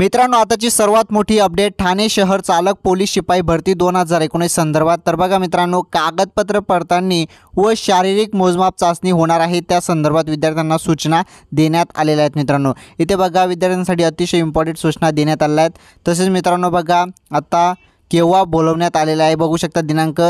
मित्रांनो आताची सर्वात मोठी अपडेट ठाणे शहर चालक पोलीस शिपाई भरती दोन हजार एकोणीस संदर्भात तर बघा मित्रांनो कागदपत्र पडताळणी व शारीरिक मोजमाप चाचणी होणार आहे त्या संदर्भात विद्यार्थ्यांना सूचना देण्यात आलेल्या आहेत मित्रांनो इथे बघा विद्यार्थ्यांसाठी अतिशय इम्पॉर्टंट सूचना देण्यात आल्या आहेत तसेच मित्रांनो बघा आता केव्हा बोलवण्यात आलेला आहे बघू शकता दिनांक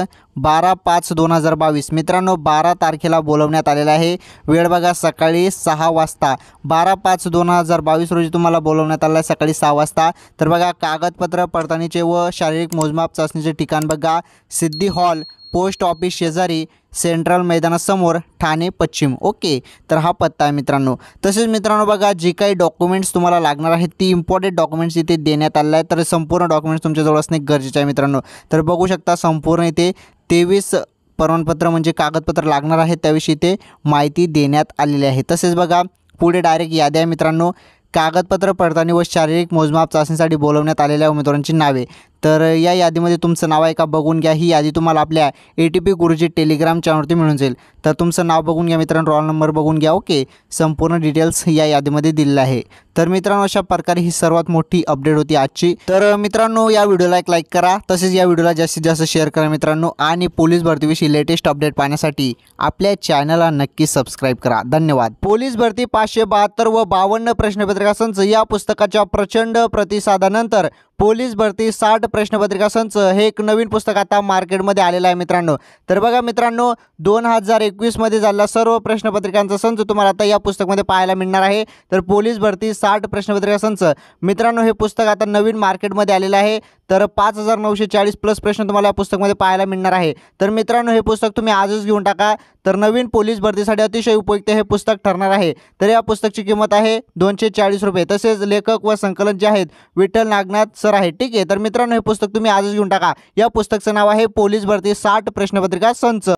बारा पाच दोन हजार बावीस मित्रांनो बारा तारखेला बोलवण्यात आलेला आहे वेळ बघा सकाळी सहा वाजता बारा पाच दोन हजार बावीस रोजी तुम्हाला बोलवण्यात आलं आहे सकाळी सहा वाजता तर बघा कागदपत्र पडताळणीचे व शारीरिक मोजमाप चाचणीचे ठिकाण बघा सिद्धी हॉल पोस्ट ऑफिस शेजारी सेंट्रल मैदानासमोर ठाणे पश्चिम ओके तर हा पत्ता आहे मित्रांनो तसेच मित्रांनो बघा जे काही डॉक्युमेंट्स तुम्हाला लागणार आहेत ती इम्पॉर्टंट डॉक्युमेंट्स इथे देण्यात आले आहेत तर संपूर्ण डॉक्युमेंट्स तुमच्याजवळ असणे गरजेचे आहे मित्रांनो तर बघू शकता संपूर्ण इथे तेवीस प्रमाणपत्र म्हणजे कागदपत्र लागणार आहे त्याविषयी ते माहिती देण्यात आलेली आहे तसेच बघा पुढे डायरेक्ट याद्या आहे मित्रांनो कागदपत्र पडताळणी व शारीरिक मोजमाप चाचणीसाठी बोलवण्यात आलेल्या उमेदवारांची नावे तर या यादीमध्ये तुमचं नाव आहे का बघून घ्या ही यादी तुम्हाला आपल्या A T P Guruji Telegram चॅनलवरती मिळून जाईल तर तुमचं नाव बघून घ्या मित्रांनो रॉल नंबर बघून घ्या ओके संपूर्ण डिटेल्स या यादीमध्ये दिलेलं आहे तर मित्रांनो अशा प्रकारे ही सर्वात मोठी अपडेट होती आजची तर मित्रांनो या व्हिडिओला एक लाईक करा तसेच या व्हिडिओला जास्तीत जास्त शेअर करा मित्रांनो आणि पोलीस भरतीविषयी लेटेस्ट अपडेट पाहण्यासाठी आपल्या चॅनलला नक्की सबस्क्राईब करा धन्यवाद पोलीस भरती पाचशे बहात्तर व बावन्न प्रश्नपत्रिका संच या पुस्तकाच्या प्रचंड प्रतिसादानंतर पोलीस भरती साठ प्रश्नपत्रिका संच हे एक नवीन पुस्तक आता मार्केटमध्ये आलेलं आहे मित्रांनो तर बघा मित्रांनो दोन हजार एकवीसमध्ये झालेला सर्व प्रश्नपत्रिकांचा संच तुम्हाला आता या पुस्तकमध्ये पाहायला मिळणार आहे तर पोलीस भरती साठ प्रश्नपत्रिका संच मित्रांनो हे पुस्तक आता नवीन मार्केटमध्ये आलेलं आहे तर पाच हजार नऊशे चाळीस प्लस प्रश्न तुम्हाला या पुस्तकमध्ये पाहायला मिळणार आहे तर मित्रांनो हे पुस्तक तुम्ही आजच घेऊन टाका तर नवीन पोलीस भरतीसाठी अतिशय उपयुक्त हे पुस्तक ठरणार आहे तर या पुस्तकची किंमत आहे दोनशे चाळीस रुपये तसेच लेखक व संकलन जे आहेत विठ्ठल नागनाथ आहे ठीक आहे तर मित्रांनो हे पुस्तक तुम्ही आजच घेऊन टाका या पुस्तकचं नाव आहे पोलीस भरती साठ प्रश्नपत्रिका संच